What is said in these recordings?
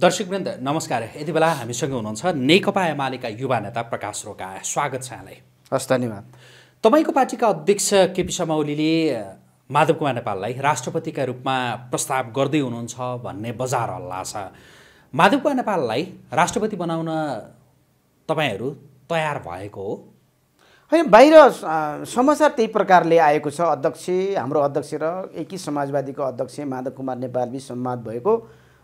दर्शक वृन्द नमस्कार यति बेला हामीसँग हुनुहुन्छ नेकपा एमालेका युवा नेता प्रकाश रोका स्वागत छ यहाँलाई हस् धन्यवाद तपाईँको पार्टीका अध्यक्ष केपी शर्मा ओलीले माधव कुमार नेपाललाई राष्ट्रपतिका रूपमा प्रस्ताव गर्दै हुनुहुन्छ भन्ने बजार हल्ला छ माधव कुमार नेपाललाई राष्ट्रपति बनाउन तपाईँहरू तयार भएको हो होइन बाहिर समाचार त्यही प्रकारले आएको छ अध्यक्ष हाम्रो अध्यक्ष र एकी समाजवादीको अध्यक्ष माधव कुमार नेपाल बिच संवाद भएको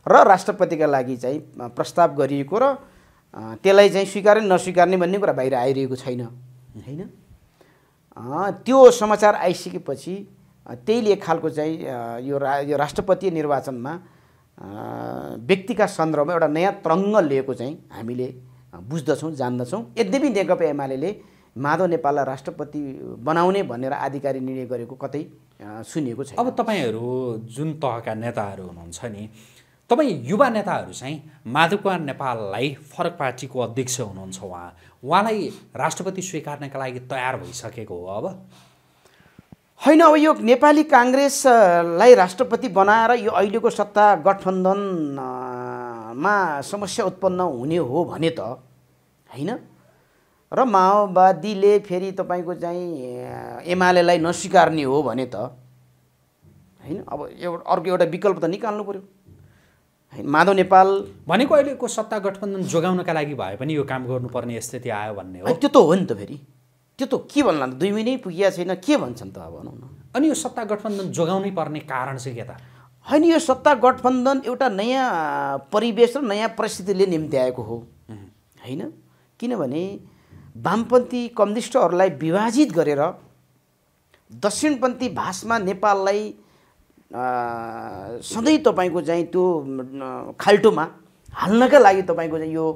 र राष्ट्रपतिका लागि चाहिँ प्रस्ताव गरिएको र त्यसलाई चाहिँ स्वीकार्ने नस्वीकार्ने भन्ने कुरा बाहिर आइरहेको छैन होइन त्यो समाचार आइसकेपछि त्यहीले एक खालको चाहिँ यो रा यो राष्ट्रपति निर्वाचनमा व्यक्तिका सन्दर्भमा एउटा नयाँ तरङ्ग लिएको चाहिँ हामीले बुझ्दछौँ जान्दछौँ यद्यपि नेकपा एमाले माधव नेपाललाई राष्ट्रपति बनाउने भनेर आधिकारिक निर्णय गरेको कतै सुनिएको छ अब तपाईँहरू जुन तहका नेताहरू हुनुहुन्छ नि तपाईँ युवा नेताहरू चाहिँ माधव कुमार नेपाललाई फरक पार्टीको अध्यक्ष हुनुहुन्छ उहाँ उहाँलाई राष्ट्रपति स्वीकार्नका लागि तयार भइसकेको हो अब होइन अब यो नेपाली काङ्ग्रेसलाई राष्ट्रपति बनाएर यो अहिलेको सत्ता गठबन्धनमा समस्या उत्पन्न हुने हो भने त होइन र माओवादीले फेरि तपाईँको चाहिँ एमालेलाई नस्वीकार्ने हो भने त होइन अब एउटा अर्को एउटा विकल्प त निकाल्नु पऱ्यो माधव नेपाल भनेको अहिलेको सत्ता गठबन्धन जोगाउनका लागि भए पनि यो काम गर्नुपर्ने स्थिति आयो भन्ने हो त्यो त हो नि त फेरि त्यो त के भन्ला त दुई महिनै पुगिया छैन के भन्छन् त अब भनौँ न अनि यो सत्ता गठबन्धन जोगाउनै पर्ने कारण चाहिँ के त होइन यो सत्ता गठबन्धन एउटा नयाँ परिवेश र नयाँ परिस्थितिले निम्त्याएको हो होइन किनभने वामपन्थी कम्युनिस्टहरूलाई विभाजित गरेर दक्षिणपन्थी भाषमा नेपाललाई सधैँ तपाईँको चाहिँ त्यो खाल्टोमा हाल्नका लागि तपाईँको चाहिँ यो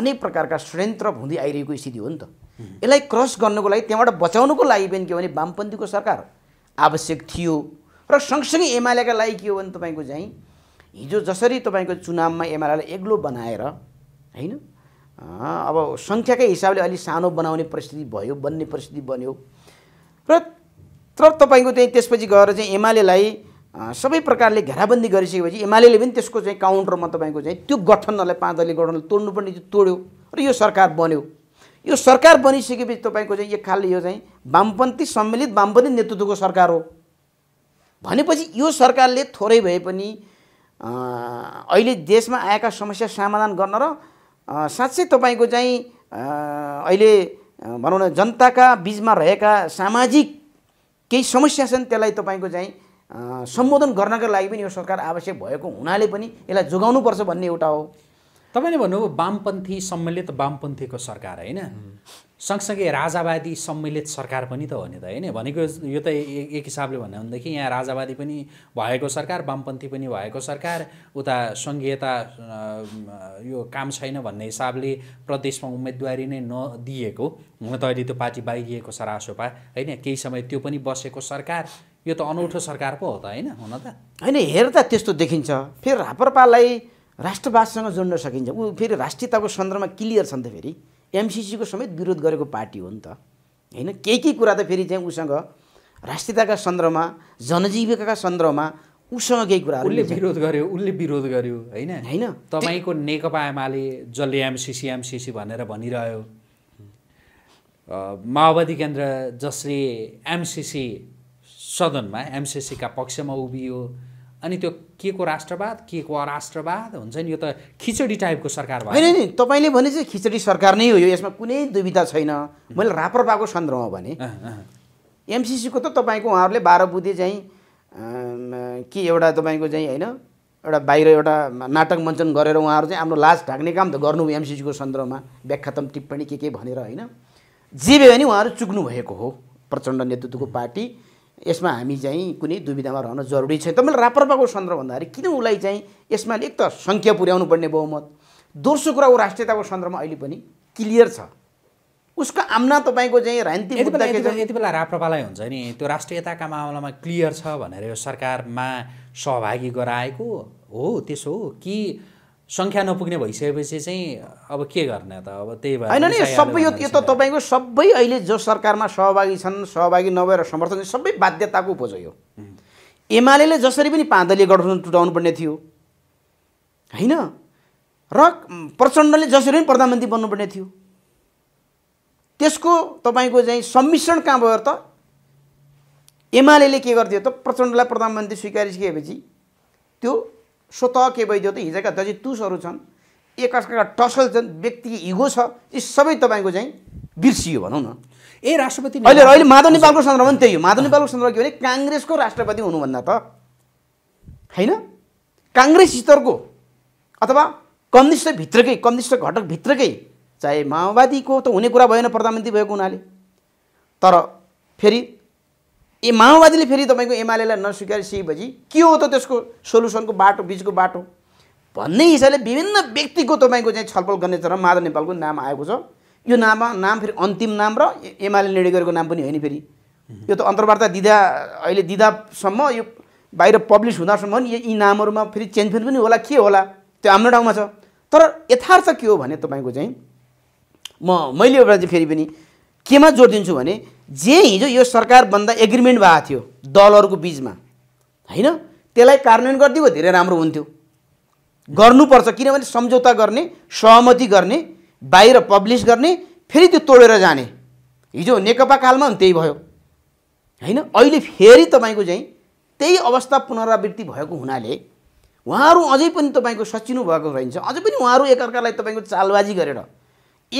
अनेक प्रकारका षड्यन्त्र हुँदै आइरहेको स्थिति हो नि त यसलाई क्रस गर्नुको लागि त्यहाँबाट बचाउनुको लागि पनि के भने वामपन्थीको सरकार आवश्यक थियो र सँगसँगै एमालेका लागि के हो भने तपाईँको चाहिँ हिजो जसरी तपाईँको चुनावमा एमालेलाई एक्लो बनाएर होइन अब सङ्ख्याकै हिसाबले अलिक सानो बनाउने परिस्थिति भयो बन्ने परिस्थिति बन्यो र तर तपाईँको त्यही त्यसपछि गएर चाहिँ एमालेलाई सबै प्रकारले घेराबन्दी गरिसकेपछि एमाले पनि त्यसको चाहिँ काउन्टरमा तपाईँको चाहिँ त्यो गठनहरूलाई पाँच दलीय गठनलाई तोड्नुपर्ने त्यो तोड्यो र यो सरकार बन्यो यो सरकार बनिसकेपछि तपाईँको चाहिँ एक खालले यो चाहिँ वामपन्थी सम्मिलित वामपन्थी नेतृत्वको सरकार हो भनेपछि यो सरकारले थोरै भए पनि अहिले देशमा आएका समस्या समाधान गर्न र साँच्चै तपाईँको चाहिँ अहिले भनौँ न जनताका बिचमा रहेका सामाजिक केही समस्या छन् त्यसलाई तपाईँको चाहिँ सम्बोधन गर्नका लागि पनि यो सरकार आवश्यक भएको हुनाले पनि यसलाई जोगाउनुपर्छ भन्ने एउटा हो तपाईँले भन्नुभयो वामपन्थी सम्मिलित वामपन्थीको सरकार होइन सँगसँगै राजावादी सम्मिलित सरकार पनि त हो नि त होइन भनेको यो त एक हिसाबले भन्यो भनेदेखि यहाँ राजावादी पनि भएको सरकार वामपन्थी पनि भएको सरकार उता सङ्घीयता यो काम छैन भन्ने हिसाबले प्रदेशमा उम्मेदवारी नै नदिएको हुन त अहिले त्यो पार्टी बाहिरिएको सरासोपा होइन केही समय त्यो पनि बसेको सरकार यो त अनौठो सरकार पो हो त होइन हुन त होइन हेर्दा त्यस्तो देखिन्छ फेरि रापरपालाई राष्ट्रवादसँग जोड्न सकिन्छ ऊ फेरि राष्ट्रियताको सन्दर्भमा क्लियर छन् त फेरि एमसिसीको समेत विरोध गरेको पार्टी हो नि त होइन केही केही कुरा त फेरि चाहिँ उसँग राष्ट्रियताका सन्दर्भमा जनजीविकाका सन्दर्भमा उसँग केही कुरा उसले विरोध गर्यो उसले विरोध गर्यो होइन होइन तपाईँको नेकपा एमाले जसले एमसिसी एमसिसी भनेर भनिरह्यो माओवादी केन्द्र जसले एमसिसी सदनमा एमसिसीका पक्षमा उभियो अनि त्यो के को राष्ट्रवाद के को अराष्ट्रवाद हुन्छ नि यो त खिचडी टाइपको सरकार भयो होइन नि तपाईँले भने चाहिँ खिचडी सरकार नै हो यो यसमा कुनै दुविधा छैन मैले राप्रपाको सन्दर्भमा भने एमसिसीको त तपाईँको उहाँहरूले बाह्र बुधे चाहिँ के एउटा तपाईँको चाहिँ होइन एउटा बाहिर एउटा नाटक मञ्चन गरेर उहाँहरू चाहिँ आफ्नो लाज ढाक्ने काम त गर्नु एमसिसीको सन्दर्भमा व्याख्यातम टिप्पणी के के भनेर होइन जे भयो भने उहाँहरू चुक्नु भएको हो प्रचण्ड नेतृत्वको पार्टी यसमा हामी चाहिँ कुनै दुविधामा रहन जरुरी छैन तपाईँले राप्रपाको सन्दर्भ भन्दाखेरि किन उसलाई चाहिँ यसमा एक त सङ्ख्या पुर्याउनु पर्ने बहुमत दोस्रो कुरा ऊ राष्ट्रियताको सन्दर्भमा अहिले पनि क्लियर छ उसको आम्ना तपाईँको चाहिँ राजनीति यति बेला राप्रपालाई हुन्छ नि त्यो राष्ट्रियताका मामलामा क्लियर छ भनेर यो सरकारमा सहभागी गराएको हो त्यसो हो कि सङ्ख्या नपुग्ने भइसकेपछि चाहिँ अब के गर्ने त अब त्यही भएर होइन नि सबै यो यो त तपाईँको सबै अहिले जो सरकारमा सहभागी छन् सहभागी नभएर समर्थन सबै बाध्यताको बोझ हो एमाले जसरी पनि पाँदलीय गठबन्धन टुटाउनु पर्ने थियो होइन र प्रचण्डले जसरी पनि प्रधानमन्त्री बन्नुपर्ने थियो त्यसको तपाईँको चाहिँ सम्मिश्रण कहाँ भयो त एमाले के गर्थ्यो त प्रचण्डलाई प्रधानमन्त्री स्वीकारिसकेपछि त्यो स्वतः के भइदियो त हिजोका दजी तुसहरू छन् एकअर्काका टसल छन् व्यक्ति इगो छ यी सबै तपाईँको चाहिँ बिर्सियो भनौँ न ए राष्ट्रपति अहिले अहिले माधव नेपालको सन्दर्भ पनि त्यही हो माधव नेपालको सन्दर्भ के भने काङ्ग्रेसको राष्ट्रपति हुनुभन्दा त होइन काङ्ग्रेस स्तरको अथवा कम्युनिस्टभित्रकै कम्युनिस्ट घटकभित्रकै चाहे माओवादीको त हुने कुरा भएन प्रधानमन्त्री भएको हुनाले तर फेरि ए माओवादीले फेरि तपाईँको एमालेलाई नस्वीकारिसकेपछि के हो त त्यसको सोल्युसनको बाटो बिचको बाटो भन्ने हिसाबले विभिन्न व्यक्तिको तपाईँको चाहिँ छलफल गर्ने तर माधव नेपालको नाम आएको छ यो नाममा नाम फेरि अन्तिम नाम र एमाले निर्णय गरेको नाम पनि होइन फेरि यो त अन्तर्वार्ता दिँदा अहिले दिँदासम्म यो बाहिर पब्लिस हुँदासम्म पनि यी नामहरूमा फेरि चेन्ज फेन्ज पनि होला के होला त्यो हाम्रो ठाउँमा छ तर यथार्थ के हो भने तपाईँको चाहिँ म मैले एउटा चाहिँ फेरि पनि केमा जोड दिन्छु भने जे हिजो यो सरकारभन्दा एग्रिमेन्ट भएको थियो दलहरूको बिचमा होइन त्यसलाई कार्यान्वयन गरिदियो धेरै राम्रो हुन्थ्यो गर्नुपर्छ किनभने सम्झौता गर्ने सहमति गर्ने बाहिर पब्लिस गर्ने फेरि त्यो तोडेर जाने हिजो नेकपा कालमा पनि त्यही भयो होइन अहिले फेरि तपाईँको चाहिँ त्यही अवस्था पुनरावृत्ति भएको हुनाले उहाँहरू अझै पनि तपाईँको सचिनु भएको रहन्छ अझै पनि उहाँहरू एकअर्कालाई तपाईँको चालबाजी गरेर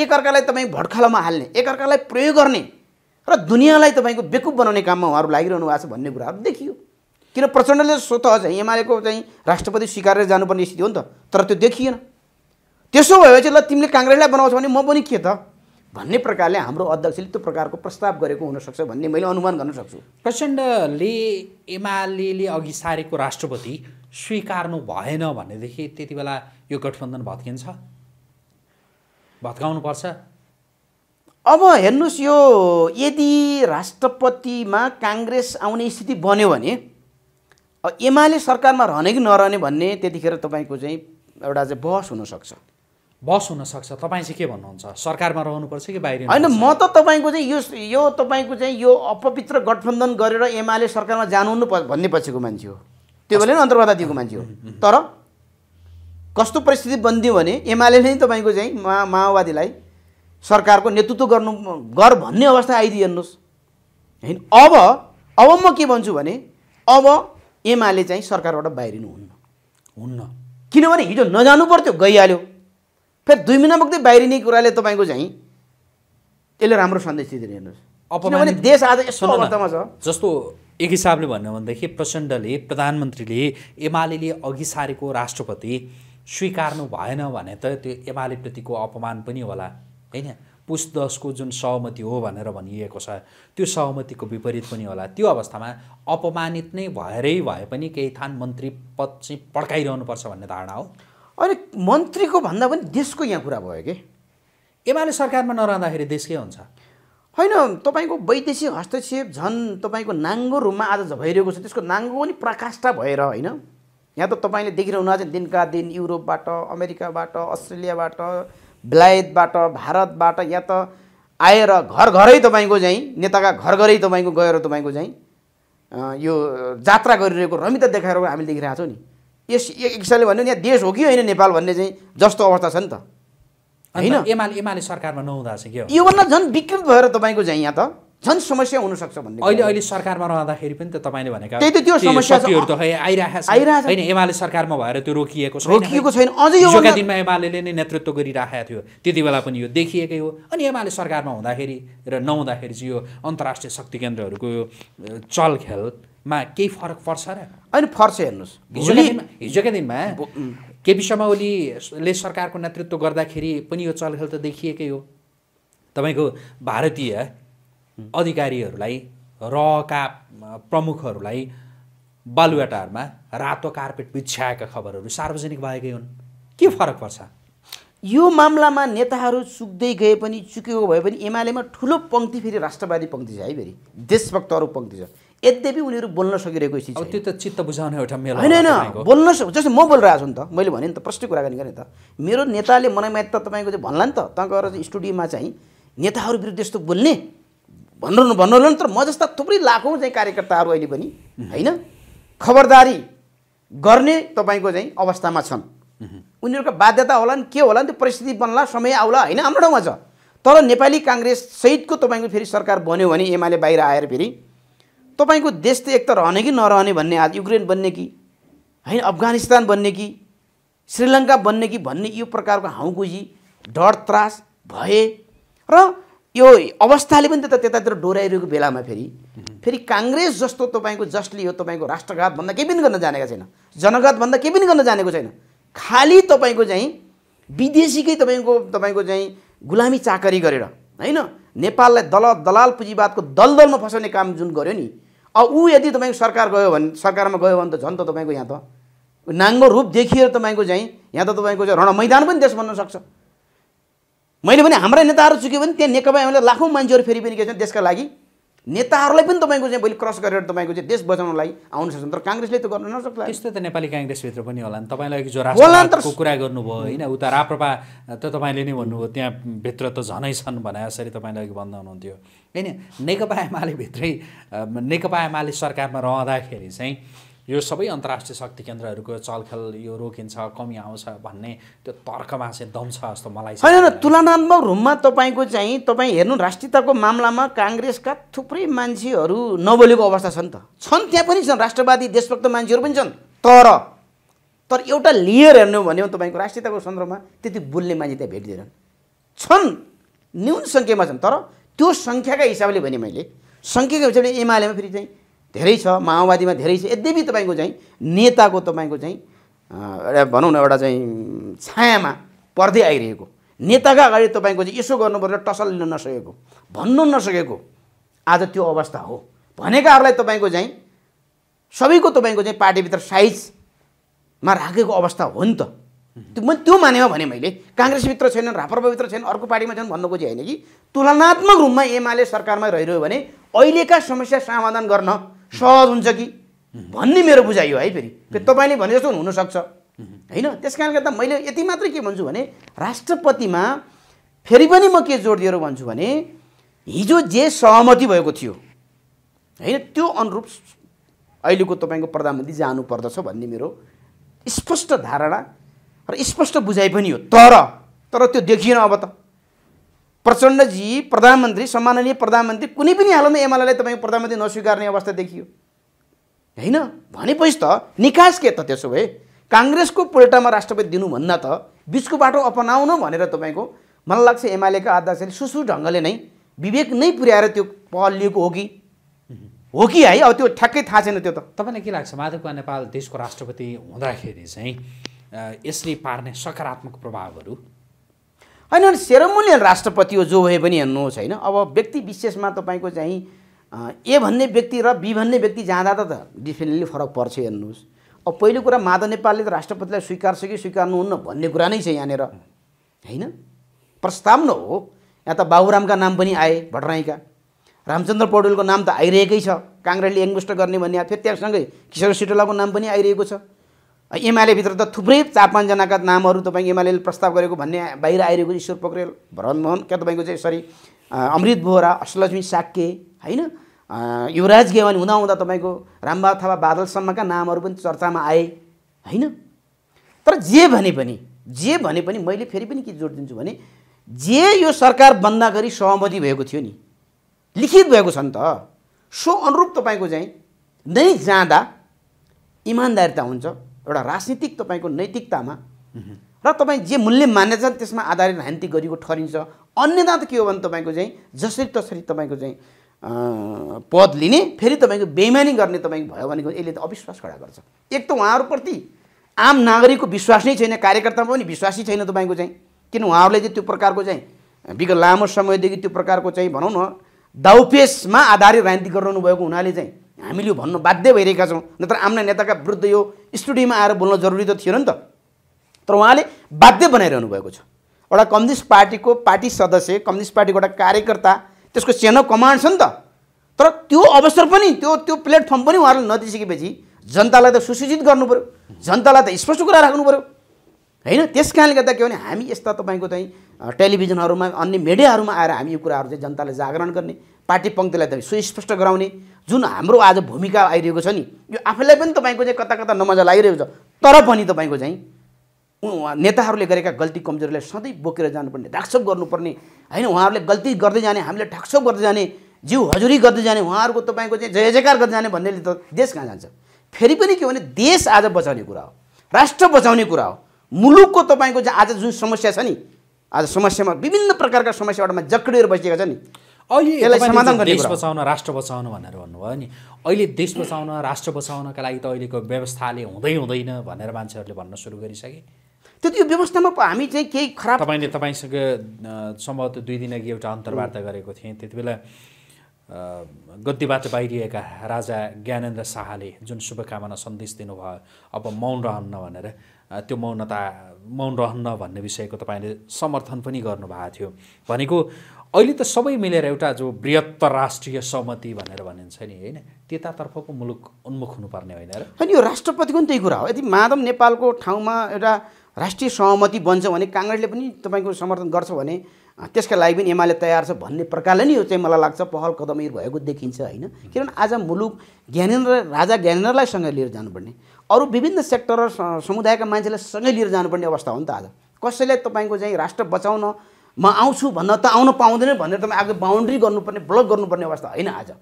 एकअर्कालाई तपाईँ भड्खालामा हाल्ने एकअर्कालाई प्रयोग गर्ने र दुनियाँलाई तपाईँको बेकुब बनाउने काममा उहाँहरू लागिरहनु भएको छ भन्ने कुराहरू देखियो किन प्रचण्डले स्वतः चाहिँ एमालेको चाहिँ राष्ट्रपति स्वीकारेर जानुपर्ने स्थिति हो नि त तर त्यो देखिएन त्यसो भएपछि ल तिमीले काङ्ग्रेसलाई बनाउँछौ भने म पनि के त भन्ने प्रकारले हाम्रो अध्यक्षले त्यो प्रकारको प्रस्ताव गरेको हुनसक्छ भन्ने मैले अनुमान गर्न सक्छु प्रचण्डले एमाले अघि सारेको राष्ट्रपति स्वीकार्नु भएन भनेदेखि त्यति बेला यो गठबन्धन भत्किन्छ पर्छ अब हेर्नुहोस् यो यदि राष्ट्रपतिमा काङ्ग्रेस आउने स्थिति बन्यो भने एमाले सरकारमा रहने कि नरहने भन्ने त्यतिखेर तपाईँको चाहिँ एउटा चाहिँ बहस हुनसक्छ बस हुनसक्छ तपाईँ चाहिँ के भन्नुहुन्छ सरकारमा रहनुपर्छ कि बाहिर होइन म त तपाईँको चाहिँ यो यो तपाईँको चाहिँ यो अपवित्र गठबन्धन गरेर एमाले सरकारमा जानु जानुहुनु भन्ने पछिको मान्छे हो त्यो बेला अन्तर्वार्ता दिएको मान्छे हो तर कस्तो परिस्थिति बनिदियो भने एमाले नै तपाईँको चाहिँ मा माओवादीलाई सरकारको नेतृत्व गर्नु गर भन्ने अवस्था आइदियो हेर्नुहोस् होइन अब अब म के भन्छु भने अब एमाले चाहिँ सरकारबाट बाहिरिनु हुन्न हुन्न किनभने हिजो नजानु पर्थ्यो गइहाल्यो फेरि दुई महिना मात्रै बाहिरिने कुराले तपाईँको चाहिँ त्यसले राम्रो सन्देश दिँदैन हेर्नुहोस् किनभने देश आज यस्तो अवस्थामा छ जस्तो एक हिसाबले भन्यो भनेदेखि प्रचण्डले प्रधानमन्त्रीले एमाले अघि सारेको राष्ट्रपति स्वीकार्नु भएन भने त त्यो एमाले प्रतिको अपमान पनि होला होइन पुस दसको जुन सहमति हो भनेर भनिएको छ त्यो सहमतिको विपरीत पनि होला त्यो अवस्थामा अपमानित नै भएरै भए पनि केही थान मन्त्री पद चाहिँ पड्काइरहनुपर्छ भन्ने धारणा हो अहिले मन्त्रीको भन्दा पनि देशको यहाँ कुरा भयो कि एमाले सरकारमा नरहँदाखेरि देशकै हुन्छ होइन तपाईँको वैदेशिक हस्तक्षेप झन् तपाईँको नाङ्गो रूपमा आज भइरहेको छ त्यसको नाङ्गो पनि प्रकाष्ठा भएर होइन यहाँ त तपाईँले देखिरहनु आज दिनका दिन युरोपबाट अमेरिकाबाट अस्ट्रेलियाबाट बेलायतबाट भारतबाट या त आएर घर घरै तपाईँको चाहिँ नेताका घर घरै तपाईँको गएर तपाईँको चाहिँ यो जात्रा गरिरहेको रमिता देखाएर हामीले देखिरहेको छौँ नि यस एक हिसाबले भन्यो यहाँ देश हो कि होइन नेपाल भन्ने चाहिँ जस्तो अवस्था छ नि त होइन सरकारमा नहुँदा योभन्दा झन् विकृत भएर तपाईँको चाहिँ यहाँ त झन् समस्या हुनसक्छ भन्ने अहिले अहिले सरकारमा रहँदाखेरि पनि त तपाईँले भनेका त्यही त त्यो समस्या आइरहेको होइन एमाले सरकारमा भएर त्यो रोकिएको छ रोकिएको छैन अझै दिनमा एमाले नै नेतृत्व गरिराखेको थियो त्यति बेला पनि यो देखिएकै हो अनि एमाले सरकारमा हुँदाखेरि र नहुँदाखेरि चाहिँ यो अन्तर्राष्ट्रिय शक्ति केन्द्रहरूको यो चल केही फरक पर्छ र होइन फर्छ हेर्नुहोस् हिजोकै दिनमा केपी शर्मा ओलीले सरकारको नेतृत्व गर्दाखेरि पनि यो चलखेल त देखिएकै हो तपाईँको भारतीय अधिकारीहरूलाई रका प्रमुखहरूलाई बालुवाटारमा रातो कार्पेट बिछ्याएका खबरहरू सार्वजनिक भएकै हुन् के फरक पर्छ यो मामलामा नेताहरू चुक्दै गए पनि चुकेको भए पनि एमालेमा ठुलो पङ्क्ति फेरि राष्ट्रवादी पङ्क्ति छ है फेरि देशभक्तहरू पङ्क्ति छ यद्यपि उनीहरू बोल्न सकिरहेको स्थिति त्यो त चित्त बुझाउने एउटा मेला होइन होइन बोल्न सक्छ जस्तै म बोलिरहेको छु नि त मैले भने नि त प्रश्न कुराकानी गरेँ त मेरो नेताले मनाइमा त तपाईँको चाहिँ भन्ला नि त त स्टुडियोमा चाहिँ नेताहरू विरुद्ध यस्तो बोल्ने भन्नु भन्नुहोला नि तर म जस्ता थुप्रै लाखौँ चाहिँ कार्यकर्ताहरू अहिले पनि होइन खबरदारी गर्ने तपाईँको चाहिँ अवस्थामा छन् उनीहरूको बाध्यता होला नि के होला नि त्यो परिस्थिति बन्ला समय आउला होइन हाम्रो ठाउँमा छ तर नेपाली काङ्ग्रेस सहितको तपाईँको फेरि सरकार बन्यो भने एमाले बाहिर आएर फेरि तपाईँको देश त एक त रहने कि नरहने भन्ने आज युक्रेन बन्ने कि होइन अफगानिस्तान बन्ने कि श्रीलङ्का बन्ने कि भन्ने यो प्रकारको हाउकुजी डर त्रास भए र यो अवस्थाले पनि त त्यतातिर डोराइरहेको बेलामा फेरि फेरि काङ्ग्रेस जस्तो तपाईँको जसले यो तपाईँको राष्ट्रघातभन्दा केही पनि गर्न जानेको छैन भन्दा केही पनि गर्न जानेको छैन खालि तपाईँको चाहिँ विदेशीकै तपाईँको तपाईँको चाहिँ गुलामी चाकरी गरेर होइन नेपाललाई दल दलाल पुँजीवादको दलदलमा फसाउने काम जुन गर्यो नि अब ऊ यदि तपाईँको सरकार गयो भने सरकारमा गयो भने त झन् त तपाईँको यहाँ त नाङ्गो रूप देखिएर तपाईँको चाहिँ यहाँ त तपाईँको चाहिँ रणमैदान पनि देश बन्न सक्छ मैले भने हाम्रा नेताहरू चुक्यो भने त्यहाँ नेकपा एमाले लाखौँ मान्छेहरू फेरि पनि के छन् त्यसका लागि नेताहरूलाई पनि तपाईँको चाहिँ भोलि क्रस गरेर तपाईँको चाहिँ देश बचाउनलाई आउनु सक्छ तर काङ्ग्रेसले त गर्न नसक्ला त्यस्तो त नेपाली काङ्ग्रेसभित्र पनि होला नि तपाईँलाई जो राष्ट्रको कुरा गर्नुभयो होइन उता राप्रपा त तपाईँले नै भन्नुभयो भित्र त झनै छन् भने यसरी तपाईँले अघि भन्दा हुनुहुन्थ्यो होइन नेकपा एमाले भित्रै नेकपा एमाले सरकारमा रहँदाखेरि चाहिँ यो सबै अन्तर्राष्ट्रिय शक्ति केन्द्रहरूको चलखेल यो रोकिन्छ कमी आउँछ भन्ने त्यो तर्कमा चाहिँ दम छ जस्तो मलाई होइन तुलनात्मक रूपमा तपाईँको चाहिँ तपाईँ हेर्नु राष्ट्रियताको मामलामा काङ्ग्रेसका थुप्रै मान्छेहरू नबोलेको अवस्था छन् त छन् त्यहाँ पनि छन् राष्ट्रवादी देशभक्त मान्छेहरू पनि छन् तर तर एउटा लेयर हेर्नु भने तपाईँको राष्ट्रियताको सन्दर्भमा त्यति बोल्ने मान्छे त्यहाँ भेट्दैनन् छन् न्यून सङ्ख्यामा छन् तर त्यो सङ्ख्याका हिसाबले भने मैले सङ्ख्याको हिसाबले एमालेमा फेरि चाहिँ धेरै छ माओवादीमा धेरै छ यद्यपि तपाईँको चाहिँ नेताको तपाईँको चाहिँ एउटा भनौँ न एउटा चाहिँ छायामा पर्दै आइरहेको नेताका अगाडि तपाईँको चाहिँ यसो गर्नुपर्छ टसल लिन नसकेको भन्नु नसकेको आज त्यो अवस्था हो भनेकाहरूलाई तपाईँको चाहिँ सबैको तपाईँको चाहिँ पार्टीभित्र साइजमा राखेको अवस्था हो नि त त्यो मैले त्यो मानेमा भने मैले काङ्ग्रेसभित्र छैनन् राप्रपाभित्र छैन अर्को पार्टीमा छन् भन्नु खोजेँ होइन कि तुलनात्मक रूपमा एमाले सरकारमा रहिरह्यो भने अहिलेका समस्या समाधान गर्न सहज हुन्छ कि भन्ने मेरो बुझाइ हो है फेरि फेरि तपाईँले भने जस्तो हुनसक्छ होइन त्यस कारणले गर्दा मैले यति मात्रै के भन्छु भने राष्ट्रपतिमा फेरि पनि म के जोड दिएर भन्छु भने हिजो जे सहमति भएको थियो होइन त्यो अनुरूप अहिलेको तपाईँको प्रधानमन्त्री जानुपर्दछ भन्ने मेरो स्पष्ट धारणा र स्पष्ट बुझाइ पनि हो तर तर त्यो देखिएन अब त प्रचण्डजी प्रधानमन्त्री सम्माननीय प्रधानमन्त्री कुनै पनि हालतमा एमालेलाई तपाईँको प्रधानमन्त्री नस्वीकार्ने अवस्था देखियो होइन भनेपछि त निकास के त त्यसो भए काङ्ग्रेसको पोल्टामा राष्ट्रपति दिनुभन्दा त बिचको बाटो अपनाउन भनेर तपाईँको मलाई लाग्छ एमालेका अध्यक्षले सुसु ढङ्गले नै विवेक नै पुर्याएर त्यो पहल लिएको हो कि हो कि है अब त्यो ठ्याक्कै थाहा छैन त्यो त तपाईँलाई के लाग्छ माधव नेपाल देशको राष्ट्रपति हुँदाखेरि चाहिँ यसले पार्ने सकारात्मक प्रभावहरू होइन सेरोमोनियल राष्ट्रपति हो जो भए पनि हेर्नुहोस् होइन अब व्यक्ति विशेषमा तपाईँको चाहिँ ए भन्ने व्यक्ति र बी भन्ने व्यक्ति जाँदा त डेफिनेटली फरक पर्छ हेर्नुहोस् अब पहिलो कुरा माधव नेपालले त राष्ट्रपतिलाई स्वीकार्छ कि स्वीकार्नुहुन्न भन्ने कुरा नै छ यहाँनिर होइन प्रस्ताव न हो यहाँ त बाबुरामका नाम पनि आए भट्टराईका रामचन्द्र पौडेलको नाम त आइरहेकै छ काङ्ग्रेसले एङ्गुष्ट गर्ने भन्ने फेरि त्यहाँसँगै किशोर सिटोलाको नाम पनि आइरहेको छ एमालेभित्र त थुप्रै चार पाँचजनाका नामहरू तपाईँको एमाले प्रस्ताव गरेको भन्ने बाहिर आइरहेको ईश्वर पोखरेल भरत मोहन क्या तपाईँको चाहिँ सरी अमृत बोहरा अष्टलक्ष्मी साक्के होइन युवराज गेवानी हुँदाहुँदा तपाईँको रामबा थापा बादलसम्मका नामहरू पनि चर्चामा आए होइन तर जे भने पनि जे भने पनि मैले फेरि पनि के जोड दिन्छु भने जे यो सरकार बन्दा गरी सहमति भएको थियो नि लिखित भएको छ नि त सो अनुरूप तपाईँको चाहिँ नै जाँदा इमान्दारिता हुन्छ एउटा राजनीतिक तपाईँको नैतिकतामा र तपाईँ जे मूल्य छन् त्यसमा आधारित हान्ति गरेको ठरिन्छ अन्यथा त के हो भने तपाईँको चाहिँ जसरी तसरी तपाईँको चाहिँ पद लिने फेरि तपाईँको बेमानी गर्ने तपाईँको भयो भनेको यसले त अविश्वास खडा गर्छ एक त उहाँहरूप्रति आम नागरिकको विश्वास नै छैन कार्यकर्तामा पनि विश्वासै छैन तपाईँको चाहिँ किन उहाँहरूले चाहिँ त्यो प्रकारको चाहिँ विगत लामो समयदेखि त्यो प्रकारको चाहिँ भनौँ न दाउपेसमा आधारित राजनीति गराउनु भएको हुनाले चाहिँ हामीले यो भन्नु बाध्य भइरहेका छौँ नत्र आम्ना नेताका विरुद्ध यो स्टुडियोमा आएर बोल्न जरुरी त थिएन नि त तर उहाँले बाध्य बनाइरहनु भएको छ एउटा कम्युनिस्ट पार्टीको पार्टी सदस्य कम्युनिस्ट पार्टीको एउटा कार्यकर्ता त्यसको चेन अफ कमान्ड छ नि त तर त्यो अवसर पनि त्यो त्यो प्लेटफर्म पनि उहाँहरूले नदिइसकेपछि जनतालाई त सुसूचित गर्नु पऱ्यो जनतालाई त स्पष्ट कुरा राख्नु पऱ्यो होइन त्यस कारणले गर्दा के भने हामी यस्ता तपाईँको चाहिँ टेलिभिजनहरूमा अन्य मिडियाहरूमा आएर हामी यो कुराहरू चाहिँ जनतालाई जागरण गर्ने पार्टी पङ्क्तिलाई त सुस्पष्ट गराउने जुन हाम्रो आज भूमिका आइरहेको छ नि यो आफैलाई पनि तपाईँको चाहिँ कता कता नमजा लागिरहेको छ तर पनि तपाईँको चाहिँ नेताहरूले गरेका गल्ती कमजोरीलाई सधैँ बोकेर जानुपर्ने ढाकसप गर्नुपर्ने होइन उहाँहरूले गल्ती गर्दै जाने हामीले ढाकछोप गर्दै जाने जिउ हजुरी गर्दै जाने उहाँहरूको तपाईँको चाहिँ जय जयकार गर्दै जाने भन्नेले त देश कहाँ जान्छ फेरि पनि के भने देश आज बचाउने कुरा हो राष्ट्र बचाउने कुरा हो मुलुकको तपाईँको आज जुन समस्या छ नि आज समस्यामा विभिन्न प्रकारका समस्याबाट जकडिएर बसिएका छ नि अहिले समाधान देश बचाउन राष्ट्र बचाउन भनेर भन्नुभयो नि अहिले देश बचाउन राष्ट्र बचाउनका लागि त अहिलेको व्यवस्थाले हुँदै हुँदैन भनेर मान्छेहरूले भन्न सुरु गरिसके त्यो त्यो व्यवस्थामा हामी चाहिँ केही खराब तपाईँले तपाईँसँग सम्भवतः दुई दिन अघि एउटा अन्तर्वार्ता गरेको थिएँ त्यति बेला गद्दीबाट बाहिरिएका राजा ज्ञानेन्द्र शाहले जुन शुभकामना सन्देश दिनुभयो अब मौन रहन्न भनेर त्यो मौनता मौन रहन्न भन्ने विषयको तपाईँले समर्थन पनि गर्नुभएको थियो भनेको अहिले त सबै मिलेर एउटा जो बृहत्तर राष्ट्रिय सहमति भनेर भनिन्छ नि होइन त्यतातर्फको मुलुक उन्मुख हुनुपर्ने होइन र होइन यो राष्ट्रपतिको पनि त्यही कुरा हो यदि माधव नेपालको ठाउँमा एउटा राष्ट्रिय सहमति बन्छ भने काङ्ग्रेसले पनि तपाईँको समर्थन गर्छ भने त्यसका लागि पनि एमाले तयार छ भन्ने प्रकारले नै यो चाहिँ मलाई लाग्छ पहल कदमीहरू भएको देखिन्छ होइन किनभने आज मुलुक ज्ञानेन्द्र राजा ज्ञानेन्द्रलाई सँगै लिएर जानुपर्ने अरू विभिन्न सेक्टर र समुदायका मान्छेलाई सँगै लिएर जानुपर्ने अवस्था हो नि त आज कसैलाई तपाईँको चाहिँ राष्ट्र बचाउन म आउँछु भन्न त आउन पाउँदैन भनेर तपाईँ आज बााउन्ड्री गर्नुपर्ने ब्लक गर्नुपर्ने अवस्था होइन आज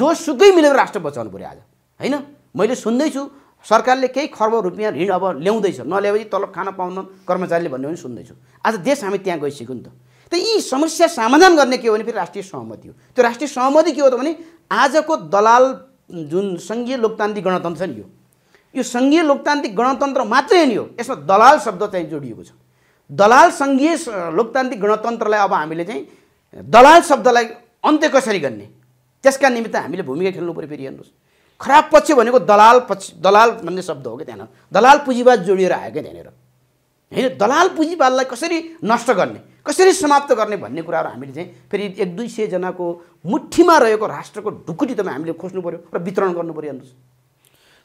जोसुकै मिलेर राष्ट्र बचाउनु पऱ्यो आज होइन मैले सुन्दैछु सरकारले केही खर्ब रुपियाँ ऋण अब ल्याउँदैछ नल्याएपछि तलब खान पाउन कर्मचारीले भन्यो भने सुन्दैछु आज देश हामी त्यहाँ गइसक्यो नि त त यी समस्या समाधान गर्ने के हो भने फेरि राष्ट्रिय सहमति हो त्यो राष्ट्रिय सहमति के हो त भने आजको दलाल जुन सङ्घीय लोकतान्त्रिक गणतन्त्र छ नि यो यो सङ्घीय लोकतान्त्रिक गणतन्त्र मात्रै नि यो यसमा दलाल शब्द चाहिँ जोडिएको छ दलाल सङ्घीय लोकतान्त्रिक गणतन्त्रलाई अब हामीले चाहिँ दलाल शब्दलाई अन्त्य कसरी गर्ने त्यसका निमित्त हामीले भूमिका खेल्नु पऱ्यो फेरि हेर्नुहोस् खराब पक्ष भनेको दलाल पक्ष दलाल भन्ने शब्द हो कि त्यहाँनिर दलाल पुँजीवाद जोडिएर आयो क्या त्यहाँनिर होइन दलाल पुँजीवादलाई कसरी नष्ट गर्ने कसरी समाप्त गर्ने भन्ने कुराहरू हामीले चाहिँ फेरि एक दुई सयजनाको मुठीमा रहेको राष्ट्रको ढुकुटी तपाईँ हामीले खोज्नु पऱ्यो र वितरण गर्नु पऱ्यो हेर्नुहोस्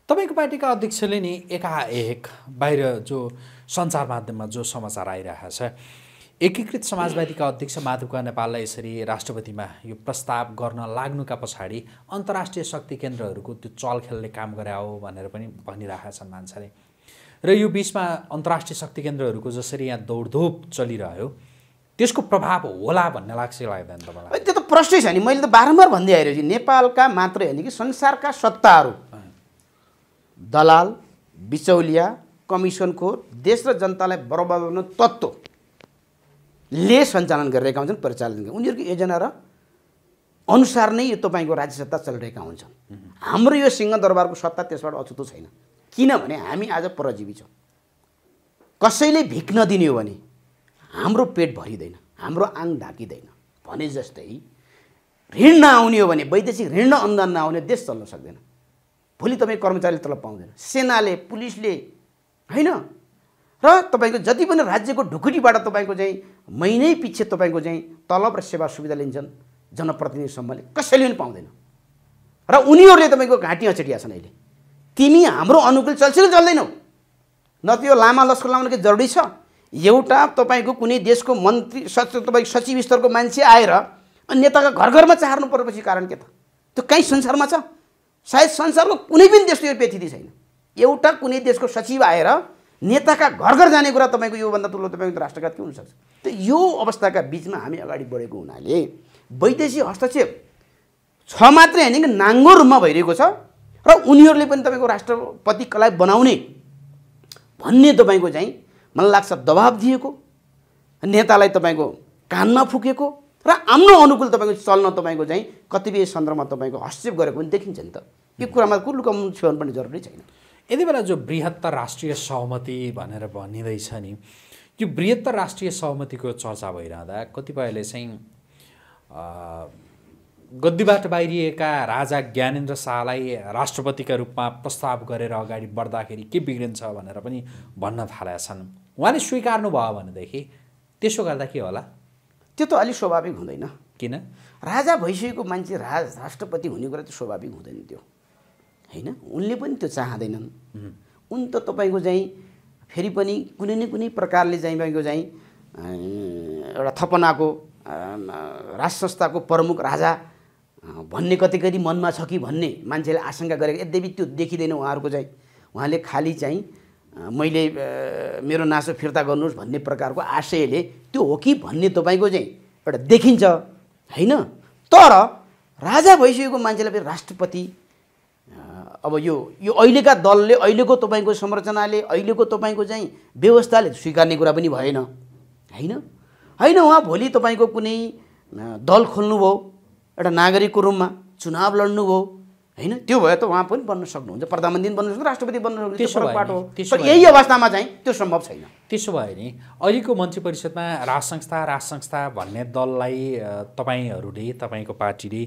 तपाईँको पार्टीका अध्यक्षले नि एकाएक बाहिर जो सञ्चार माध्यममा जो समाचार आइरहेको छ एकीकृत समाजवादीका अध्यक्ष माधुका नेपाललाई यसरी राष्ट्रपतिमा यो प्रस्ताव गर्न लाग्नुका पछाडि अन्तर्राष्ट्रिय शक्ति केन्द्रहरूको त्यो चल खेल्ने काम गरे हो भनेर पनि भनिरहेका छन् मान्छेले र यो बिचमा अन्तर्राष्ट्रिय शक्ति केन्द्रहरूको जसरी यहाँ दौडधोप चलिरह्यो त्यसको प्रभाव होला भन्ने लाग्छ लाग्दैन तपाईँलाई त्यो त प्रश्नै छ नि मैले त बारम्बार भन्दै आइरहेछु नेपालका मात्रै होइन कि संसारका सत्ताहरू दलाल बिचौलिया कमिसनको देश र जनतालाई बराबर गर्ने तत्त्वले सञ्चालन गरिरहेका हुन्छन् परिचालन उनीहरूको एजेन्डा र अनुसार नै यो तपाईँको राज्य सत्ता चलिरहेका हुन्छन् हाम्रो यो सिंहदरबारको सत्ता त्यसबाट अछुतो छैन किनभने हामी आज परजीवी छौँ कसैले भिक नदिने हो भने हाम्रो पेट भरिँदैन हाम्रो आङ ढाकिँदैन भने जस्तै ऋण नआउने हो भने वैदेशिक ऋण र अनुदान नआउने देश चल्न सक्दैन भोलि तपाईँ कर्मचारीले तलब पाउँदैन सेनाले पुलिसले होइन र तपाईँको जति पनि राज्यको ढुकुटीबाट तपाईँको चाहिँ महिनै पछि तपाईँको चाहिँ तलब र सेवा सुविधा लिन्छन् जनप्रतिनिधिसम्मले कसैले पनि पाउँदैन र उनीहरूले तपाईँको घाँटी अचेटिया छन् अहिले तिमी हाम्रो अनुकूल चल्छ चल्दैनौ न त्यो लामा लस्कर लाउनु के जरुरी छ एउटा तपाईँको कुनै देशको मन्त्री सच तपाईँको सचिव स्तरको मान्छे आएर नेताका घर घरमा चार्नु परेपछि कारण के त त्यो कहीँ संसारमा छ सायद संसारको कुनै पनि देशको यो व्यथिति छैन एउटा कुनै देशको सचिव आएर नेताका घर घर जाने कुरा तपाईँको योभन्दा ठुलो तपाईँको राष्ट्रघात के हुनसक्छ त यो अवस्थाका बिचमा हामी अगाडि बढेको हुनाले वैदेशिक हस्तक्षेप छ मात्रै होइन कि नाङ्गो रूपमा भइरहेको छ र उनीहरूले पनि तपाईँको राष्ट्रपति बनाउने भन्ने तपाईँको चाहिँ मलाई लाग्छ दबाब दिएको नेतालाई तपाईँको कानमा फुकेको र आफ्नो अनुकूल तपाईँको चल्न तपाईँको चाहिँ कतिपय सन्दर्भमा तपाईँको हस्तक्षेप गरेको पनि देखिन्छ नि त यो कुरामा कुलुका छेउनु पनि जरुरी छैन यति बेला जो बृहत्तर राष्ट्रिय सहमति भनेर भनिँदैछ नि यो बृहत्तर राष्ट्रिय सहमतिको चर्चा भइरहँदा कतिपयले चाहिँ गद्दीबाट बाहिरिएका राजा ज्ञानेन्द्र शाहलाई राष्ट्रपतिका रूपमा प्रस्ताव गरेर अगाडि बढ्दाखेरि के बिग्रिन्छ भनेर पनि भन्न थालेका छन् उहाँले स्वीकार्नुभयो भनेदेखि त्यसो गर्दा के होला त्यो त अलिक स्वाभाविक हुँदैन किन राजा भइसकेको मान्छे राज राष्ट्रपति हुने कुरा त स्वाभाविक हुँदैन त्यो होइन उनले पनि त्यो चाहँदैनन् उन त तपाईँको चाहिँ फेरि पनि कुनै न कुनै प्रकारले चाहिँ तपाईँको चाहिँ एउटा थपनाको राज संस्थाको प्रमुख राजा भन्ने कति कति मनमा छ कि भन्ने मान्छेले आशंका गरेको यद्यपि त्यो देखिँदैन उहाँहरूको चाहिँ उहाँले खालि चाहिँ मैले मेरो नासो फिर्ता गर्नुहोस् भन्ने प्रकारको आशयले त्यो हो कि भन्ने तपाईँको चाहिँ एउटा देखिन्छ होइन तर राजा भइसकेको मान्छेलाई फेरि राष्ट्रपति अब यो यो अहिलेका दलले अहिलेको तपाईँको संरचनाले अहिलेको तपाईँको चाहिँ व्यवस्थाले स्वीकार्ने कुरा पनि भएन होइन होइन उहाँ भोलि तपाईँको कुनै दल खोल्नुभयो एउटा नागरिकको रूपमा चुनाव लड्नुभयो होइन त्यो भए त उहाँ पनि बन्न सक्नुहुन्छ प्रधानमन्त्री बन्न सक्नु राष्ट्रपति बन्न सक्नुहुन्छ यही अवस्थामा चाहिँ त्यो सम्भव छैन त्यसो भयो नि अहिलेको मन्त्री परिषदमा राज संस्था राज संस्था भन्ने दललाई तपाईँहरूले तपाईँको पार्टीले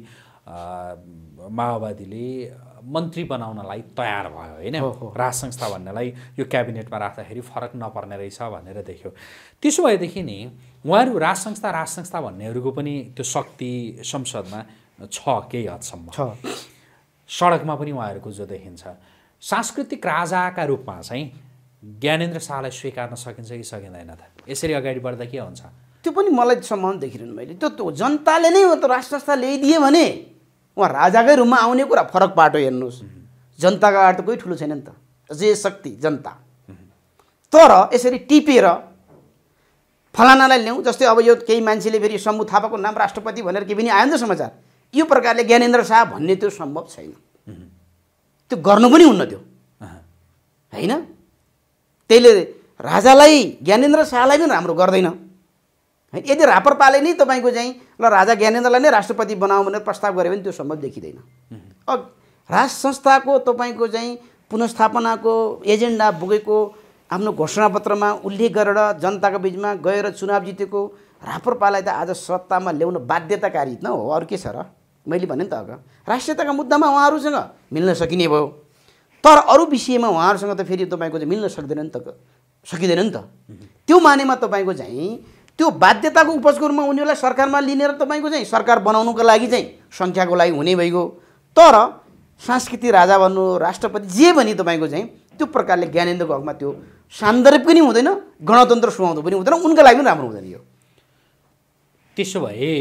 माओवादीले मन्त्री बनाउनलाई तयार भयो होइन राज संस्था भन्नेलाई यो क्याबिनेटमा राख्दाखेरि फरक नपर्ने रहेछ भनेर देख्यो त्यसो भएदेखि नि उहाँहरू राज संस्था राज संस्था भन्नेहरूको पनि त्यो शक्ति संसदमा छ केही हदसम्म छ सडकमा पनि उहाँहरूको जो देखिन्छ सांस्कृतिक राजाका रूपमा चाहिँ ज्ञानेन्द्र शाहलाई स्वीकार्न सकिन्छ कि सकिँदैन त यसरी अगाडि बढ्दा के हुन्छ त्यो पनि मलाई सम्मान देखिरहनु मैले त्यो जनताले नै त राज संस्था ल्याइदिएँ भने उहाँ राजाकै रूपमा आउने कुरा फरक बाटो हेर्नुहोस् जनताको त कोही ठुलो छैन नि त जे शक्ति जनता तर यसरी टिपेर फलानालाई ल्याउँ जस्तै अब यो केही मान्छेले फेरि शम्भु थापाको नाम राष्ट्रपति भनेर केही पनि आयो नि त समाचार यो प्रकारले ज्ञानेन्द्र शाह भन्ने त्यो सम्भव छैन त्यो गर्नु पनि हुन्न त्यो होइन त्यसले राजालाई ज्ञानेन्द्र शाहलाई पनि राम्रो गर्दैन होइन यदि रापरपाले नै तपाईँको चाहिँ ल राजा ज्ञानेन्द्रलाई नै राष्ट्रपति बनाऊ भनेर प्रस्ताव गरे भने त्यो सम्भव देखिँदैन अब राष्ट्र संस्थाको तपाईँको चाहिँ पुनस्थापनाको एजेन्डा बोकेको आफ्नो घोषणापत्रमा उल्लेख गरेर जनताको बिचमा गएर चुनाव जितेको रापरपालाई त आज सत्तामा ल्याउन बाध्यताकारी न हो अरू के छ र मैले भने नि त अब राष्ट्रियताका मुद्दामा उहाँहरूसँग मिल्न सकिने भयो तर अरू विषयमा उहाँहरूसँग त फेरि तपाईँको चाहिँ मिल्न सक्दैन नि त सकिँदैन नि त त्यो मानेमा तपाईँको चाहिँ त्यो बाध्यताको उपजको रूपमा उनीहरूलाई सरकारमा लिनेर तपाईँको चाहिँ सरकार बनाउनुको लागि चाहिँ सङ्ख्याको लागि हुने भइगयो तर संस्कृति राजा भन्नु राष्ट्रपति जे भने तपाईँको चाहिँ त्यो प्रकारले ज्ञानेन्द्रको हकमा त्यो सान्दर्भ पनि हुँदैन गणतन्त्र सुहाउँदो पनि हुँदैन उनको लागि पनि राम्रो हुँदैन यो त्यसो भए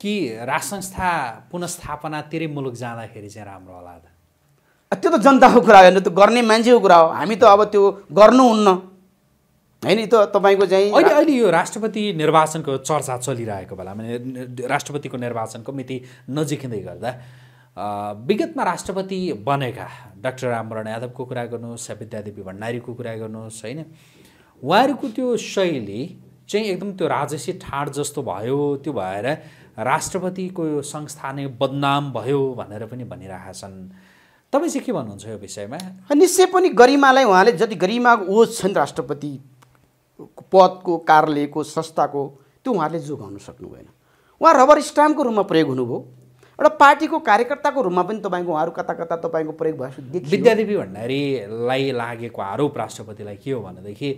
कि राज संस्था पुनस्थापना तेरै मुलुक जाँदाखेरि चाहिँ राम्रो होला त्यो त जनताको कुरा होइन त्यो गर्ने मान्छेको कुरा हो हामी त अब त्यो गर्नुहुन्न होइन त तपाईँको चाहिँ अहिले अहिले यो राष्ट्रपति निर्वाचनको चर्चा चलिरहेको बेलामा राष्ट्रपतिको निर्वाचनको मिति नजिकिँदै गर्दा विगतमा राष्ट्रपति बनेका डाक्टर रामवरण यादवको कुरा गर्नुहोस् विद्यादेवी भण्डारीको कुरा गर्नुहोस् होइन उहाँहरूको त्यो शैली चाहिँ एकदम त्यो राजसी ठाड जस्तो भयो त्यो भएर राष्ट्रपतिको यो संस्था नै बदनाम भयो भनेर पनि भनिरहेका छन् तपाईँ चाहिँ के भन्नुहुन्छ यो विषयमा निश्चय पनि गरिमालाई उहाँले जति गरिमा ओझ छन् राष्ट्रपति पदको कार्यालयको संस्थाको त्यो उहाँहरूले जोगाउन सक्नु भएन उहाँ रबर स्ट्याम्पको रूपमा प्रयोग हुनुभयो एउटा पार्टीको कार्यकर्ताको रूपमा पनि तपाईँको उहाँहरू कता कता तपाईँको प्रयोग भएको विद्यादेवी भण्डारीलाई लागेको आरोप राष्ट्रपतिलाई के हो भनेदेखि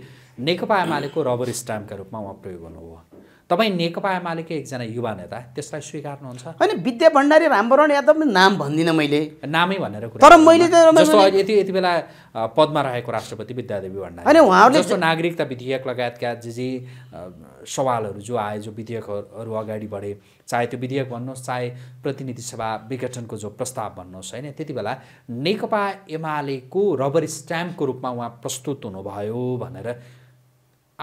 नेकपा एमालेको रबर स्ट्याम्पका रूपमा उहाँ प्रयोग हुनुभयो तपाईँ नेकपा एमालेकै एकजना युवा नेता त्यसलाई स्वीकार्नुहुन्छ होइन विद्या भण्डारी रामवरण यादव नाम भन्दिनँ मैले नामै भनेर तर मैले जस्तो यति यति बेला पदमा रहेको राष्ट्रपति विद्यादेवी भण्डारी होइन उहाँहरूले जस्तो नागरिकता विधेयक लगायतका जे जे सवालहरू जो आए जो विधेयकहरू अगाडि बढे चाहे त्यो विधेयक भन्नुहोस् चाहे प्रतिनिधि सभा विघटनको जो प्रस्ताव भन्नुहोस् होइन त्यति बेला नेकपा एमालेको रबर स्ट्याम्पको रूपमा उहाँ प्रस्तुत हुनुभयो भनेर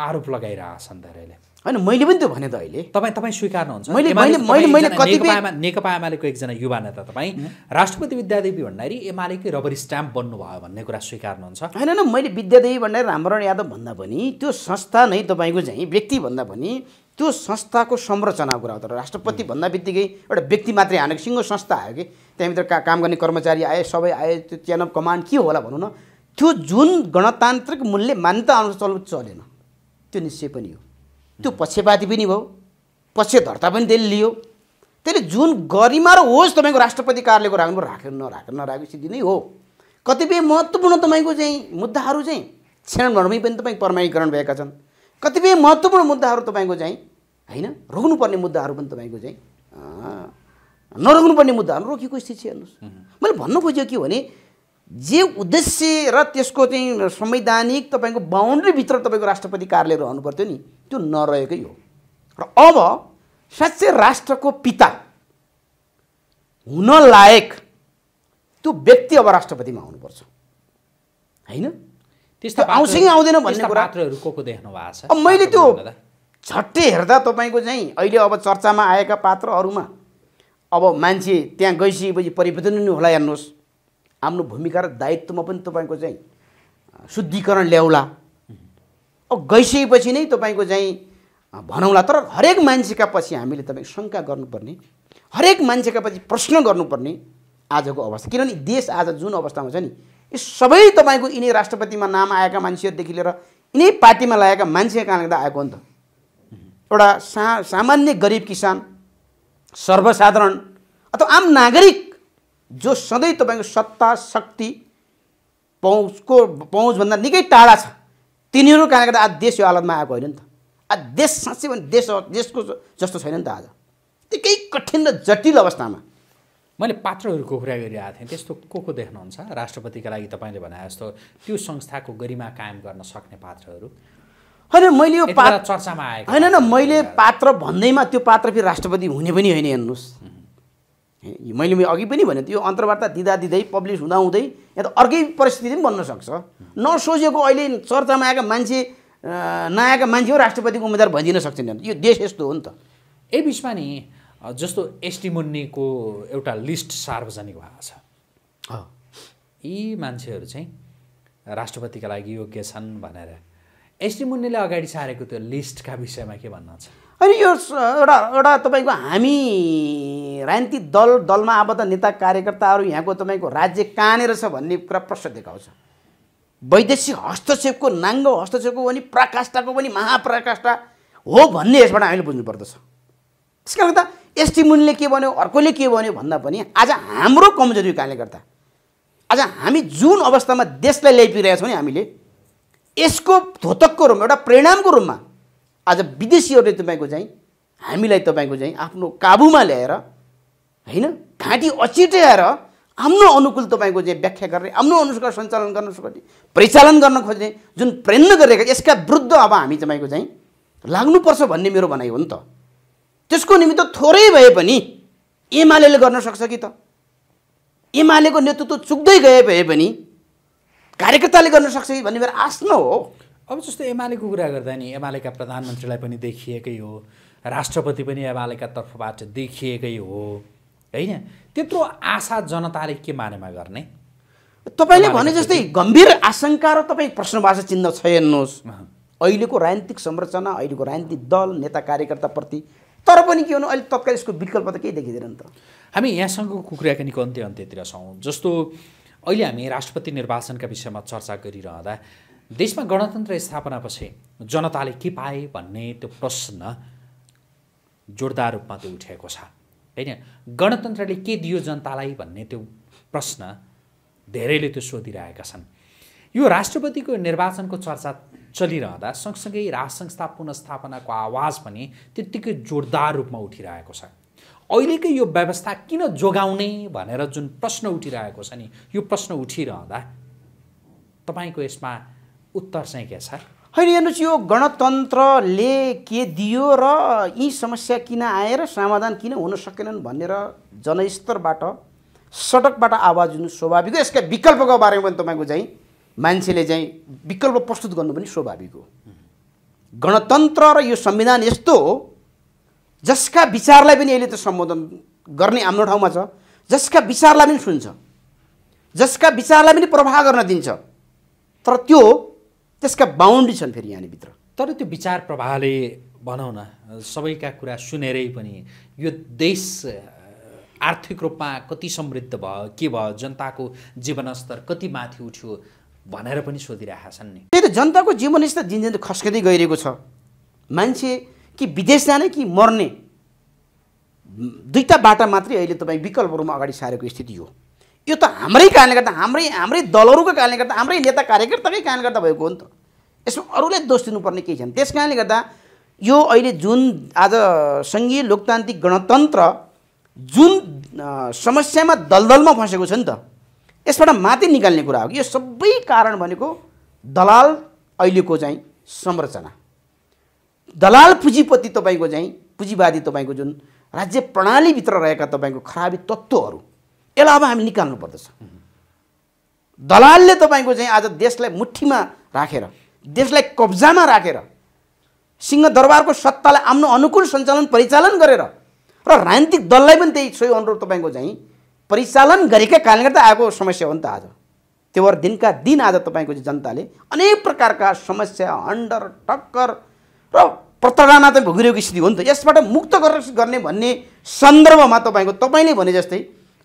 आरोप लगाइरहेछन् धेरैले होइन मैले पनि त्यो भने त अहिले तपाईँ तपाईँ स्वीकार्नुहुन्छ मैले मैले मैले मैले नेकपा एमालेको एकजना युवा नेता तपाईँ राष्ट्रपति विद्यादेवी भण्डारी एमालेकै रबर स्ट्याम्प बन्नुभयो भन्ने कुरा स्वीकार्नुहुन्छ होइन होइन मैले विद्यादेवी भण्डारी रामवरण यादव भन्दा पनि त्यो संस्था नै तपाईँको चाहिँ व्यक्ति भन्दा पनि त्यो संस्थाको संरचना कुरा हो तर राष्ट्रपति भन्दा बित्तिकै एउटा व्यक्ति मात्रै हानेको सिङ्गो संस्था आयो कि त्यहाँभित्र का काम गर्ने कर्मचारी आए सबै आए त्यो च्यान अफ कमान्ड के होला भनौँ न त्यो जुन गणतान्त्रिक मूल्य मान्यता अनुसार चल चलेन त्यो निश्चय पनि हो त्यो पक्षपाती पनि भयो पक्ष धर्ता पनि त्यसले लियो त्यसले जुन गरिमा र होस् तपाईँको राष्ट्रपति कार्यालयको राख्नु राख्यो नराखेर नराखेको स्थिति नै हो कतिपय महत्त्वपूर्ण तपाईँको चाहिँ मुद्दाहरू चाहिँ क्षणभरमै पनि तपाईँ प्रमाणीकरण भएका छन् कतिपय महत्त्वपूर्ण मुद्दाहरू तपाईँको चाहिँ होइन रोक्नुपर्ने मुद्दाहरू पनि तपाईँको चाहिँ नरोक्नुपर्ने मुद्दाहरू रोकिएको स्थिति हेर्नुहोस् मैले भन्नु खोजेको के भने जे उद्देश्य र त्यसको चाहिँ संवैधानिक तपाईँको बााउन्ड्रीभित्र तपाईँको राष्ट्रपति कार्यालय रहनु पर्थ्यो नि त्यो नरहेकै हो र अब साँच्चै राष्ट्रको पिता हुन लायक त्यो व्यक्ति अब राष्ट्रपतिमा आउनुपर्छ होइन त्यस्तो आउँछ कि आउँदैन भन्ने देख्नु भएको छ अब मैले त्यो झट्टै हेर्दा तपाईँको चाहिँ अहिले अब चर्चामा आएका पात्रहरूमा अब मान्छे त्यहाँ गइसकेपछि परिवर्तन नै होला हेर्नुहोस् आफ्नो भूमिका र दायित्वमा पनि तपाईँको चाहिँ शुद्धिकरण ल्याउला अब गइसकेपछि नै तपाईँको चाहिँ भनौँला तर हरेक मान्छेका पछि हामीले तपाईँ शङ्का गर्नुपर्ने हरेक मान्छेका पछि प्रश्न गर्नुपर्ने आजको अवस्था किनभने देश आज जुन अवस्थामा छ नि यो सबै तपाईँको यिनै राष्ट्रपतिमा नाम आएका मान्छेहरूदेखि लिएर यिनै पार्टीमा लागेका मान्छे कारणले लाग्दा आएको नि त एउटा सा सामान्य गरिब किसान सर्वसाधारण अथवा आम नागरिक जो सधैँ तपाईँको सत्ता शक्ति पहुँचको पहुँचभन्दा निकै टाढा छ तिनीहरू कारणले गर्दा आज देश यो हालतमा आएको होइन नि त आज देश साँच्चै पनि देश देशको जस्तो छैन नि त आज निकै कठिन र जटिल अवस्थामा मैले पात्रहरूको कुरा गरिरहेको थिएँ त्यस्तो को को देख्नुहुन्छ राष्ट्रपतिका लागि तपाईँले भने जस्तो त्यो संस्थाको गरिमा कायम गर्न सक्ने पात्रहरू होइन मैले यो पात्र चर्चामा आएको होइन मैले पात्र भन्दैमा त्यो पात्र फेरि राष्ट्रपति हुने पनि होइन हेर्नुहोस् मैले अघि पनि भने त्यो अन्तर्वार्ता दिँदा दिँदै पब्लिस हुँदाहुँदै या त अर्कै परिस्थिति पनि बन्न सक्छ नसोचेको अहिले चर्चामा आएका मान्छे नआएका मान्छे हो राष्ट्रपतिको उम्मेद्वार भइदिन सक्छन् यो देश यस्तो हो नि त ए बिचमा नि जस्तो एसटी एस्टिमोनीको एउटा लिस्ट सार्वजनिक भएको छ यी मान्छेहरू चाहिँ राष्ट्रपतिका लागि योग्य छन् भनेर एसटी एस्टिमोनीले अगाडि सारेको त्यो लिस्टका विषयमा के भन्न छ अनि यो एउटा एउटा तपाईँको हामी राजनीतिक दल दलमा आबद्ध नेता कार्यकर्ताहरू यहाँको तपाईँको राज्य कहाँनिर छ भन्ने कुरा प्रश्न देखाउँछ वैदेशिक हस्तक्षेपको नाङ्गो हस्तक्षेपको पनि प्राकाष्ठाको पनि महाप्राकाष्ठा हो भन्ने यसबाट हामीले बुझ्नुपर्दछ त्यस कारण त एसटी मुनिले के भन्यो अर्कोले के भन्यो भन्दा पनि आज हाम्रो कमजोरी कारणले गर्दा आज हामी जुन अवस्थामा देशलाई ल्याइपुगिरहेका छौँ नि हामीले यसको धोतकको रूपमा एउटा परिणामको रूपमा आज विदेशीहरूले तपाईँको चाहिँ हामीलाई तपाईँको चाहिँ आफ्नो काबुमा ल्याएर होइन घाँटी अचिट्याएर आफ्नो अनुकूल तपाईँको चाहिँ व्याख्या गर्ने आफ्नो अनुसार सञ्चालन गर्न सक्ने परिचालन गर्न खोज्ने जुन प्रयत्न गरेका यसका विरुद्ध अब हामी तपाईँको चाहिँ लाग्नुपर्छ भन्ने मेरो भनाइ हो नि त त्यसको निमित्त थोरै भए पनि एमाले गर्न सक्छ कि त एमालेको नेतृत्व चुक्दै गए भए पनि कार्यकर्ताले गर्न सक्छ कि भन्ने मेरो आश्न हो अब जस्तो एमालेको कुरा गर्दा नि एमालेका प्रधानमन्त्रीलाई पनि देखिएकै हो राष्ट्रपति पनि एमालेका तर्फबाट देखिएकै हो होइन त्यत्रो आशा जनताले के मानेमा गर्ने तपाईँले भने जस्तै गम्भीर आशङ्का र तपाईँ प्रश्नवाचक चिन्ह हेर्नुहोस् अहिलेको राजनीतिक संरचना अहिलेको राजनीतिक दल नेता कार्यकर्ताप्रति तर पनि के भन्नु अहिले तत्काल यसको विकल्प त केही देखिँदैन त हामी यहाँसँग कुराकानीको अन्त्य अन्त्यतिर छौँ जस्तो अहिले हामी राष्ट्रपति निर्वाचनका विषयमा चर्चा गरिरहँदा देशमा गणतन्त्र स्थापनापछि जनताले के पाए भन्ने त्यो प्रश्न जोरदार रूपमा त्यो उठेको छ होइन गणतन्त्रले के दियो जनतालाई भन्ने त्यो प्रश्न धेरैले त्यो सोधिरहेका छन् यो राष्ट्रपतिको निर्वाचनको चर्चा चलिरहँदा सँगसँगै राजसंस्था संस्था पुनस्थापनाको आवाज पनि त्यत्तिकै जोरदार रूपमा उठिरहेको छ अहिलेकै यो व्यवस्था किन जोगाउने भनेर जुन प्रश्न उठिरहेको छ नि यो प्रश्न उठिरहँदा तपाईँको यसमा उत्तर चाहिँ के छ होइन हेर्नुहोस् यो गणतन्त्रले के दियो र यी समस्या किन आएर समाधान किन हुन सकेनन् भनेर जनस्तरबाट सडकबाट आवाज हुनु स्वाभाविक हो यसका विकल्पको बारेमा पनि तपाईँको चाहिँ मान्छेले चाहिँ विकल्प प्रस्तुत गर्नु पनि स्वाभाविक हो गणतन्त्र र यो संविधान यस्तो हो जसका विचारलाई पनि अहिले त सम्बोधन गर्ने हाम्रो ठाउँमा छ जसका विचारलाई पनि सुन्छ जसका विचारलाई पनि प्रभाव गर्न दिन्छ तर त्यो त्यसका बााउन्ड्री छन् फेरि यहाँनिरभित्र तर त्यो विचार प्रवाहले भनौँ न सबैका कुरा सुनेरै पनि यो देश आर्थिक रूपमा कति समृद्ध भयो के भयो जनताको जीवनस्तर कति माथि उठ्यो भनेर पनि सोधिरहेका छन् नि त्यही त जनताको जीवनस्तर दिन दिन गइरहेको छ मान्छे कि विदेश जाने कि मर्ने दुईवटा बाटा मात्रै अहिले तपाईँ विकल्पहरूमा अगाडि सारेको स्थिति हो यो त हाम्रै कारणले गर्दा हाम्रै हाम्रै दलहरूको कारणले गर्दा हाम्रै नेता कार्यकर्ताकै कारणले गर्दा भएको हो नि त यसमा अरूले दोष दिनुपर्ने केही छैन त्यस कारणले गर्दा यो अहिले जुन आज सङ्घीय लोकतान्त्रिक गणतन्त्र जुन समस्यामा दलदलमा फँसेको छ नि त यसबाट माथि निकाल्ने कुरा हो कि यो सबै कारण भनेको दलाल अहिलेको चाहिँ संरचना दलाल पुँजीपति तपाईँको चाहिँ पुँजीवादी तपाईँको जुन राज्य प्रणालीभित्र रहेका तपाईँको खराबी तत्त्वहरू यसलाई अब हामी निकाल्नु पर्दछ दलालले तपाईँको चाहिँ आज देशलाई मुठीमा राखेर देशलाई कब्जामा राखेर सिंहदरबारको सत्तालाई आफ्नो अनुकूल सञ्चालन परिचालन गरेर र राजनीतिक दललाई पनि त्यही सोही अनुरोध तपाईँको चाहिँ परिचालन गरेकै कारणले गर्दा आएको समस्या हो नि त आज त्यो भएर दिनका दिन आज तपाईँको चाहिँ जनताले अनेक प्रकारका समस्या हन्डर टक्कर र प्रताडना त भोगिरहेको स्थिति हो नि त यसबाट मुक्त गर्ने भन्ने सन्दर्भमा तपाईँको तपाईँले भने जस्तै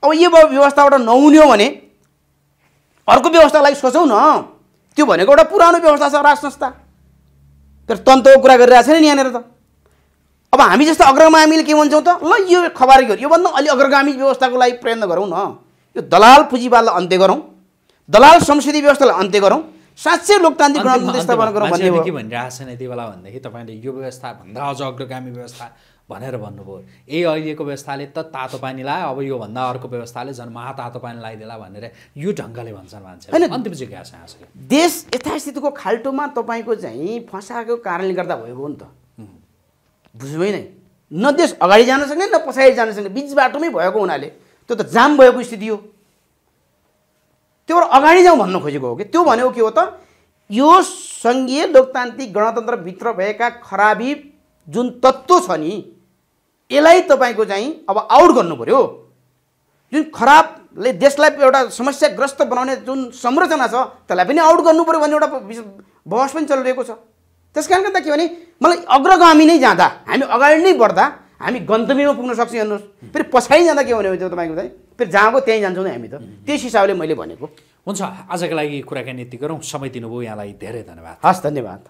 अब यो व्यवस्थाबाट नहुने हो भने अर्को व्यवस्थालाई सोचौँ न त्यो भनेको एउटा पुरानो व्यवस्था छ राज संस्था तर तन्त्रको कुरा गरिरहेको छैन नि यहाँनिर त अब हामी जस्तो अग्रगामीले के भन्छौँ त ल यो खबारी यो योभन्दा अलि अग्रगामी व्यवस्थाको लागि प्रयत्न गरौँ न यो दलाल पुँजीवादलाई अन्त्य गरौँ दलाल संसदीय व्यवस्थालाई अन्त्य गरौँ साँच्चै लोकतान्त्रिक गणतन्त्र स्थापना गरौँ भन्ने के भनिरहेको छैन यति बेला भन्दाखेरि तपाईँले यो व्यवस्थाभन्दा अझ अग्रगामी व्यवस्था भनेर भन्नुभयो ए अहिलेको व्यवस्थाले त तातो पानी लायो अब योभन्दा अर्को व्यवस्थाले झन् महातातो पानी लगाइदिएला भनेर यो ढङ्गले भन्छन् मान्छे होइन अन्तिम जिज्ञासा देश यथास्थितिको खाल्टोमा तपाईँको चाहिँ फसाएको कारणले गर्दा भएको हो नि त बुझ्नु नै न देश अगाडि जान सक्ने न पछाडि जान सक्ने बिच बाटोमै भएको हुनाले त्यो त जाम भएको स्थिति हो त्योबाट अगाडि जाउँ भन्न खोजेको हो कि त्यो भनेको के हो त यो सङ्घीय लोकतान्त्रिक गणतन्त्रभित्र भएका खराबी जुन तत्त्व छ नि यसलाई तपाईँको चाहिँ अब आउट गर्नु पऱ्यो जुन खराबले देशलाई एउटा समस्याग्रस्त बनाउने जुन संरचना छ त्यसलाई पनि आउट गर्नु पऱ्यो भन्ने एउटा बहस पनि चलिरहेको छ त्यस कारण गर्दा के भने मलाई अग्रगामी नै जाँदा हामी अगाडि नै बढ्दा हामी गन्तव्यमा पुग्न सक्छौँ हेर्नुहोस् फेरि पछाडि जाँदा के हुने भने तपाईँको चाहिँ फेरि जहाँको त्यहीँ जान्छौँ नि हामी त त्यस हिसाबले मैले भनेको हुन्छ आजको लागि कुराकानी यति गरौँ समय दिनुभयो यहाँलाई धेरै धन्यवाद हस् धन्यवाद